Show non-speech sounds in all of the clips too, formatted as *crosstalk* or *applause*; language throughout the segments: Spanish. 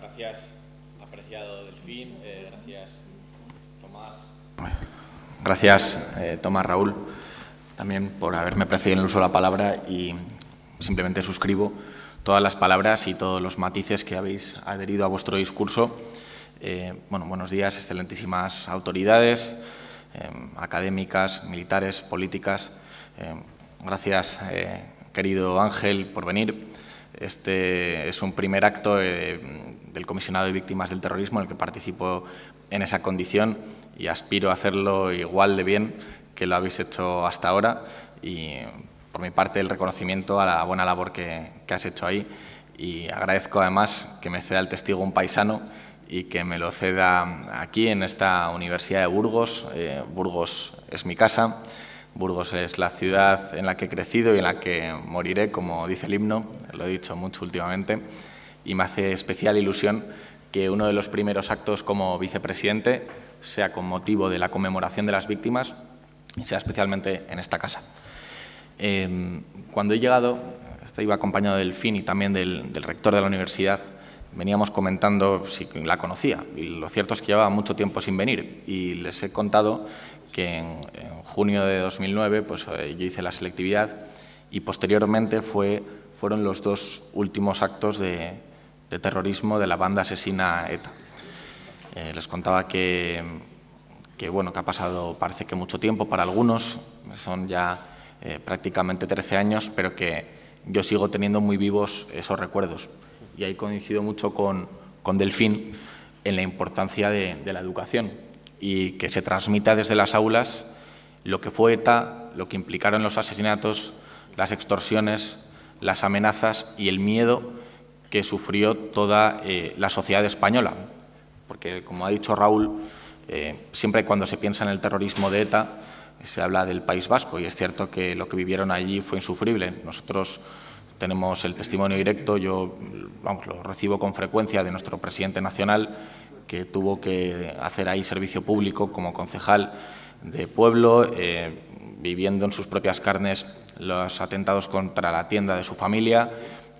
gracias, apreciado Delfín. Eh, gracias, Tomás. Gracias, eh, Tomás Raúl, también por haberme precedido en el uso de la palabra y simplemente suscribo todas las palabras y todos los matices que habéis adherido a vuestro discurso. Eh, bueno, buenos días, excelentísimas autoridades, académicas, militares, políticas. gracias, querido Ángel, por venir. Este es un primer acto eh, del comisionado de víctimas del terrorismo en el que participo en esa condición y aspiro a hacerlo igual de bien que lo habéis hecho hasta ahora y por mi parte el reconocimiento a la buena labor que, has hecho ahí y agradezco además que me ceda el testigo un paisano y que me lo ceda aquí en esta Universidad de Burgos. Eh, Burgos es mi casa Burgos es la ciudad en la que he crecido y en la que moriré, como dice el himno, lo he dicho mucho últimamente, y me hace especial ilusión que uno de los primeros actos como vicepresidente sea con motivo de la conmemoración de las víctimas y sea especialmente en esta casa. Eh, cuando he llegado, estaba acompañado del FIN y también del rector de la universidad, veníamos comentando si la conocía y lo cierto es que llevaba mucho tiempo sin venir y les he contado que en, junio de 2009 pues, eh, yo hice la selectividad y posteriormente fue, fueron los dos últimos actos de, terrorismo de la banda asesina ETA. Eh, les contaba que, que, bueno, que ha pasado parece que mucho tiempo para algunos, son ya eh, prácticamente 13 años, pero que yo sigo teniendo muy vivos esos recuerdos y ahí coincido mucho con, Delfín en la importancia de, la educación y que se transmita desde las aulas lo que fue ETA, lo que implicaron los asesinatos, las extorsiones, las amenazas y el miedo que sufrió toda eh, la sociedad española. Porque, como ha dicho Raúl, eh, siempre cuando se piensa en el terrorismo de ETA se habla del País Vasco y es cierto que lo que vivieron allí fue insufrible. Nosotros tenemos el testimonio directo, yo vamos, lo recibo con frecuencia de nuestro presidente nacional, que tuvo que hacer ahí servicio público como concejal de pueblo, eh, viviendo en sus propias carnes los atentados contra la tienda de su familia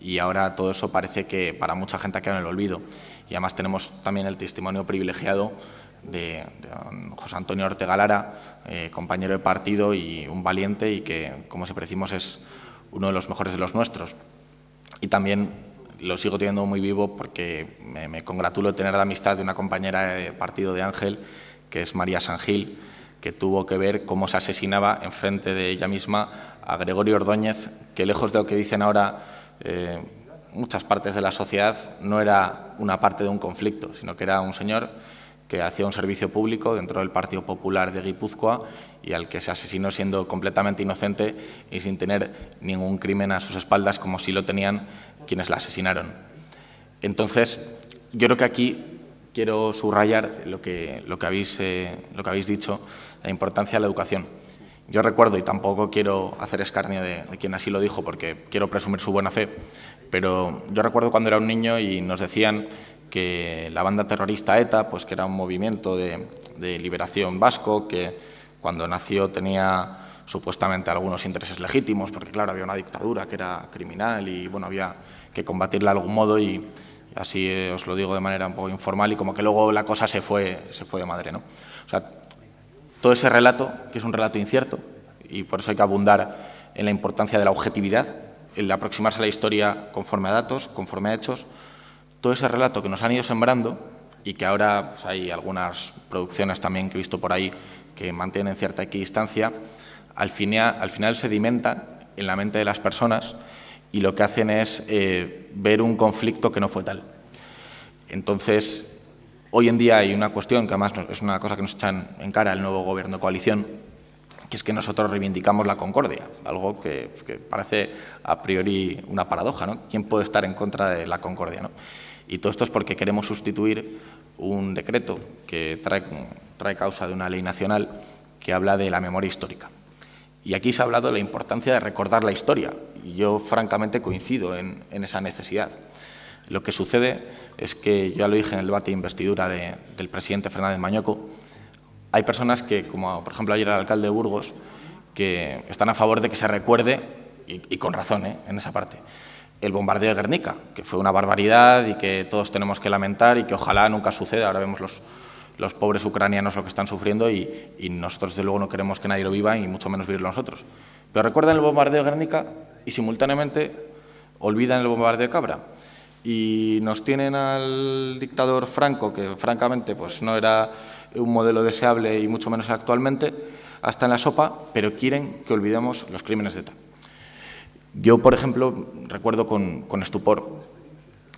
y ahora todo eso parece que para mucha gente ha quedado en el olvido. Y además tenemos también el testimonio privilegiado de, José Antonio Ortega Lara, eh, compañero de partido y un valiente y que, como siempre decimos, es uno de los mejores de los nuestros. Y también lo sigo teniendo muy vivo porque me, congratulo de tener la amistad de una compañera de partido de Ángel, que es María Sangil, que tuvo que ver cómo se asesinaba en frente de ella misma a Gregorio Ordóñez, que lejos de lo que dicen ahora eh, muchas partes de la sociedad, no era una parte de un conflicto, sino que era un señor que hacía un servicio público dentro del Partido Popular de Guipúzcoa y al que se asesinó siendo completamente inocente y sin tener ningún crimen a sus espaldas como si lo tenían quienes la asesinaron. Entonces, yo creo que aquí quiero subrayar lo que, lo que, habéis, eh, lo que habéis dicho, la importancia de la educación. Yo recuerdo, y tampoco quiero hacer escarnio de, de, quien así lo dijo porque quiero presumir su buena fe, pero yo recuerdo cuando era un niño y nos decían que la banda terrorista ETA, pues que era un movimiento de, de liberación vasco, que cuando nació tenía supuestamente algunos intereses legítimos, porque claro, había una dictadura que era criminal y bueno, había que combatirla de algún modo y así eh, os lo digo de manera un poco informal y como que luego la cosa se fue, se fue de madre, ¿no? O sea, todo ese relato, que es un relato incierto y por eso hay que abundar en la importancia de la objetividad, el aproximarse a la historia conforme a datos, conforme a hechos, todo ese relato que nos han ido sembrando y que ahora pues, hay algunas producciones también que he visto por ahí que mantienen cierta equidistancia, al final, al final sedimentan en la mente de las personas y lo que hacen es eh, ver un conflicto que no fue tal. Entonces, hoy en día hay una cuestión que además es una cosa que nos echan en cara el nuevo gobierno coalición, que es que nosotros reivindicamos la concordia, algo que, parece a priori una paradoja, ¿no? ¿Quién puede estar en contra de la concordia? ¿no? Y todo esto es porque queremos sustituir un decreto que trae, causa de una ley nacional que habla de la memoria histórica. Y aquí se ha hablado de la importancia de recordar la historia. Y yo, francamente, coincido en, esa necesidad. Lo que sucede es que, ya lo dije en el debate de investidura del presidente Fernández Mañoco, hay personas que, como por ejemplo ayer el alcalde de Burgos, que están a favor de que se recuerde, y, con razón ¿eh? en esa parte, el bombardeo de Guernica, que fue una barbaridad y que todos tenemos que lamentar y que ojalá nunca suceda. Ahora vemos los, los pobres ucranianos lo que están sufriendo y, nosotros, desde luego, no queremos que nadie lo viva y mucho menos vivirlo nosotros. Pero recuerdan el bombardeo de Guernica y simultáneamente olvidan el bombardeo de Cabra. Y nos tienen al dictador Franco, que francamente pues, no era un modelo deseable y mucho menos actualmente, hasta en la sopa, pero quieren que olvidemos los crímenes de tal. Yo, por ejemplo, recuerdo con, estupor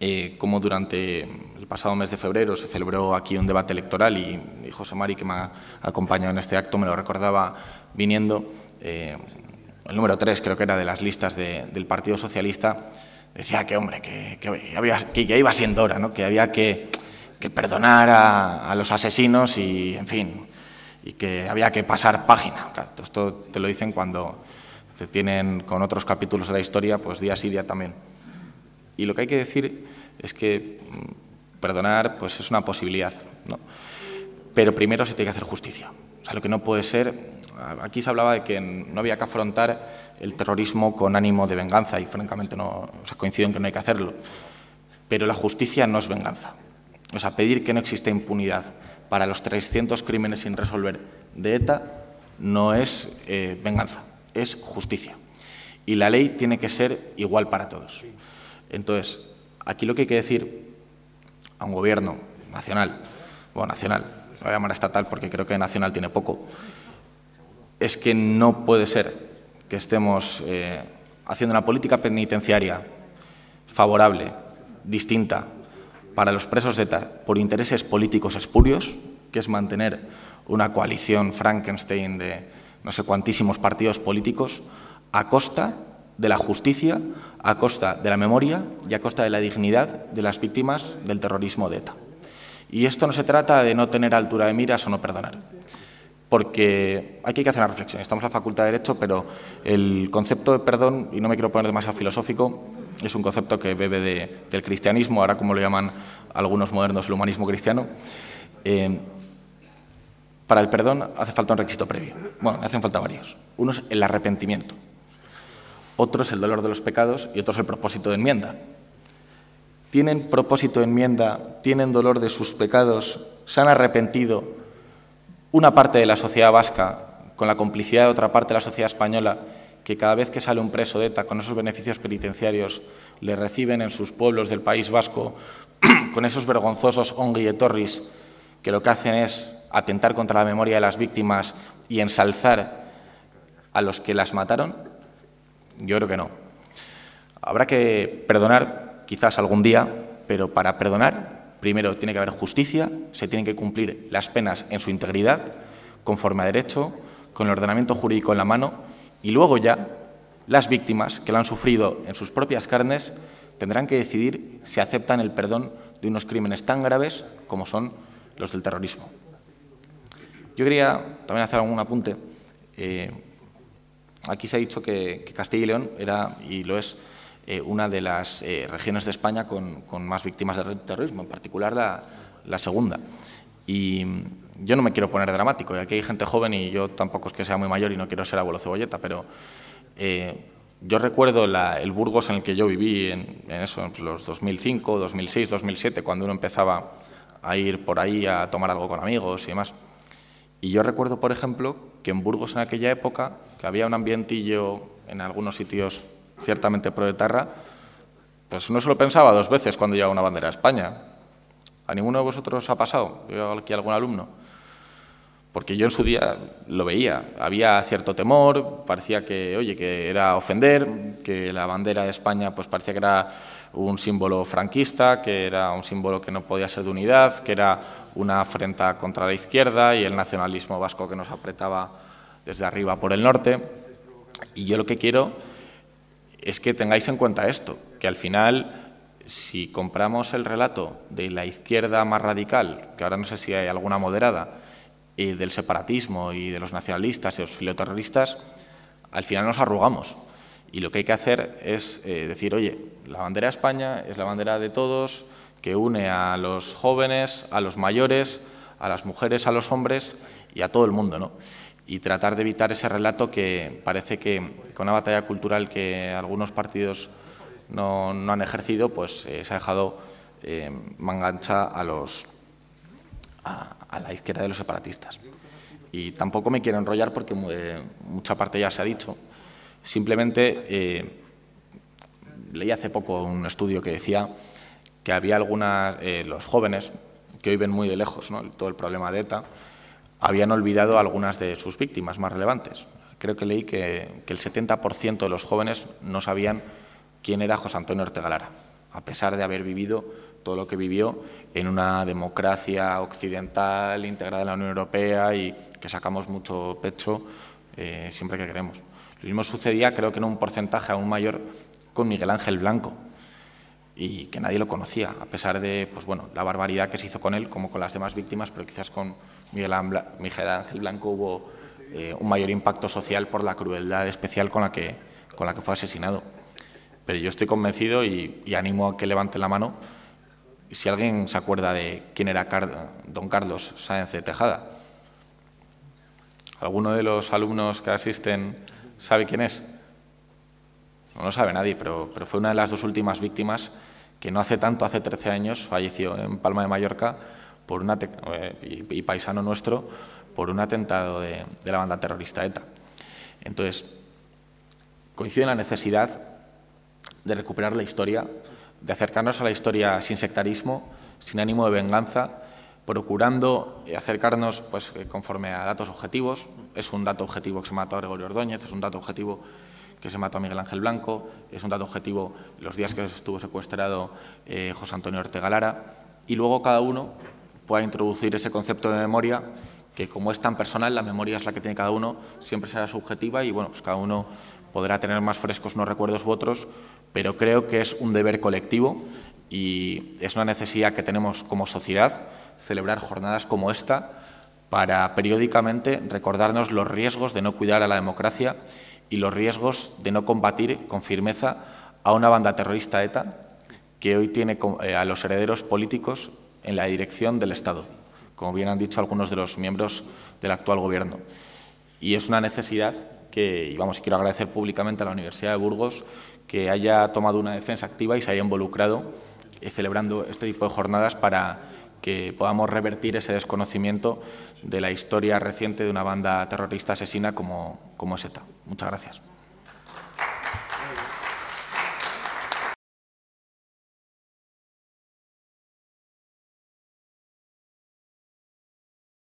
eh, cómo durante el pasado mes de febrero se celebró aquí un debate electoral y, José Mari, que me ha acompañado en este acto, me lo recordaba viniendo, eh, el número 3 creo que era de las listas del Partido Socialista, decía que, hombre, que, ya iba siendo hora, ¿no? que había que, perdonar a, los asesinos y, en fin, y que había que pasar página. esto te lo dicen cuando tienen con otros capítulos de la historia, pues día a día también. Y lo que hay que decir es que mm, perdonar pues es una posibilidad, pero primero se tiene que hacer justicia. O sea, lo que no puede ser, aquí se hablaba de que no había que afrontar el terrorismo con ánimo de venganza y francamente no, o sea, coincido en que no hay que hacerlo, pero la justicia no es venganza. O sea, pedir que no exista impunidad para los 300 crímenes sin resolver de ETA no es eh, venganza es justicia. Y la ley tiene que ser igual para todos. Entonces, aquí lo que hay que decir a un gobierno nacional, o nacional, lo voy a llamar estatal porque creo que nacional tiene poco, es que no puede ser que estemos eh, haciendo una política penitenciaria favorable, distinta, para los presos de por intereses políticos espurios, que es mantener una coalición Frankenstein de no sé cuantísimos partidos políticos a costa de la justicia, a costa de la memoria y a costa de la dignidad de las víctimas del terrorismo de ETA. Y esto no se trata de no tener altura de miras o no perdonar, porque aquí hay que hacer una reflexión. Estamos en la Facultad de Derecho, pero el concepto de perdón, y no me quiero poner demasiado filosófico, es un concepto que bebe del cristianismo, ahora como lo llaman algunos modernos el humanismo cristiano, eh, para el perdón hace falta un requisito previo. Bueno, hacen falta varios. Uno es el arrepentimiento, otro es el dolor de los pecados y otro es el propósito de enmienda. ¿Tienen propósito de enmienda? ¿Tienen dolor de sus pecados? ¿Se han arrepentido? Una parte de la sociedad vasca, con la complicidad de otra parte de la sociedad española, que cada vez que sale un preso de ETA con esos beneficios penitenciarios, le reciben en sus pueblos del País Vasco *clears throat* con esos vergonzosos onguilletorris que lo que hacen es atentar contra la memoria de las víctimas y ensalzar a los que las mataron? Yo creo que no. Habrá que perdonar quizás algún día, pero para perdonar, primero tiene que haber justicia, se tienen que cumplir las penas en su integridad, conforme a derecho, con el ordenamiento jurídico en la mano, y luego ya las víctimas que lo han sufrido en sus propias carnes tendrán que decidir si aceptan el perdón de unos crímenes tan graves como son los del terrorismo. Yo quería también hacer algún apunte. Eh, aquí se ha dicho que, Castilla y León era, y lo es, eh, una de las eh, regiones de España con, más víctimas de terrorismo, en particular la, segunda. Y yo no me quiero poner dramático, y aquí hay gente joven y yo tampoco es que sea muy mayor y no quiero ser abuelo cebolleta, pero yo recuerdo el Burgos en el que yo viví en, en eso, en los 2005, 2006, 2007, cuando uno empezaba a ir por ahí a tomar algo con amigos y demás. Y yo recuerdo, por ejemplo, que en Burgos en aquella época, que había un ambientillo en algunos sitios ciertamente terra, pues uno se lo pensaba dos veces cuando llevaba una bandera a España. ¿A ninguno de vosotros ha pasado? Yo aquí algún alumno. Porque yo en su día lo veía, había cierto temor, parecía que, oye, que era ofender, que la bandera de España pues parecía que era un símbolo franquista, que era un símbolo que no podía ser de unidad, que era una afrenta contra la izquierda y el nacionalismo vasco que nos apretaba desde arriba por el norte. Y yo lo que quiero es que tengáis en cuenta esto, que al final si compramos el relato de la izquierda más radical, que ahora no sé si hay alguna moderada, del separatismo y de los nacionalistas y los filoterroristas, al final nos arrugamos. Y lo que hay que hacer es eh, decir, oye, la bandera de España es la bandera de todos, que une a los jóvenes, a los mayores, a las mujeres, a los hombres y a todo el mundo, Y tratar de evitar ese relato que parece que con una batalla cultural que algunos partidos no, han ejercido, pues eh, se ha dejado eh, mangancha a los, a, la izquierda de los separatistas. Y tampoco me quiero enrollar porque eh, mucha parte ya se ha dicho. Simplemente eh, leí hace poco un estudio que decía que había algunas, eh, los jóvenes que hoy ven muy de lejos ¿no? todo el problema de ETA, habían olvidado algunas de sus víctimas más relevantes. Creo que leí que, que el 70% de los jóvenes no sabían quién era José Antonio Ortega Lara, a pesar de haber vivido todo lo que vivió en una democracia occidental integrada en la Unión Europea y que sacamos mucho pecho eh, siempre que queremos. Lo mismo sucedía, creo que en un porcentaje aún mayor, con Miguel Ángel Blanco, y que nadie lo conocía, a pesar de pues bueno, la barbaridad que se hizo con él, como con las demás víctimas, pero quizás con Miguel, Ángel Blanco hubo eh, un mayor impacto social por la crueldad especial con la que, con la que fue asesinado. Pero yo estoy convencido y, y animo a que levanten la mano si alguien se acuerda de quién era don Carlos Sáenz de Tejada, ¿alguno de los alumnos que asisten sabe quién es? No lo sabe nadie, pero, fue una de las dos últimas víctimas que no hace tanto, hace 13 años, falleció en Palma de Mallorca por eh, y, paisano nuestro por un atentado de, de la banda terrorista ETA. Entonces, coincide en la necesidad de recuperar la historia de acercarnos a la historia sin sectarismo, sin ánimo de venganza, procurando eh, acercarnos pues, eh, conforme a datos objetivos. Es un dato objetivo que se mató a Gregorio Ordóñez, es un dato objetivo que se mató a Miguel Ángel Blanco, es un dato objetivo los días que estuvo secuestrado eh, José Antonio Ortega Lara, y luego cada uno pueda introducir ese concepto de memoria que como es tan personal, la memoria es la que tiene cada uno, siempre será subjetiva y bueno, pues cada uno podrá tener más frescos unos recuerdos u otros, pero creo que es un deber colectivo y es una necesidad que tenemos como sociedad celebrar jornadas como esta para periódicamente recordarnos los riesgos de no cuidar a la democracia y los riesgos de no combatir con firmeza a una banda terrorista ETA que hoy tiene eh, a los herederos políticos en la dirección del Estado, como bien han dicho algunos de los miembros del actual Gobierno. Y es una necesidad que, y vamos, quiero agradecer públicamente a la Universidad de Burgos que haya tomado una defensa activa y se haya involucrado eh, celebrando este tipo de jornadas para que podamos revertir ese desconocimiento de la historia reciente de una banda terrorista asesina como, como ETA. Muchas gracias.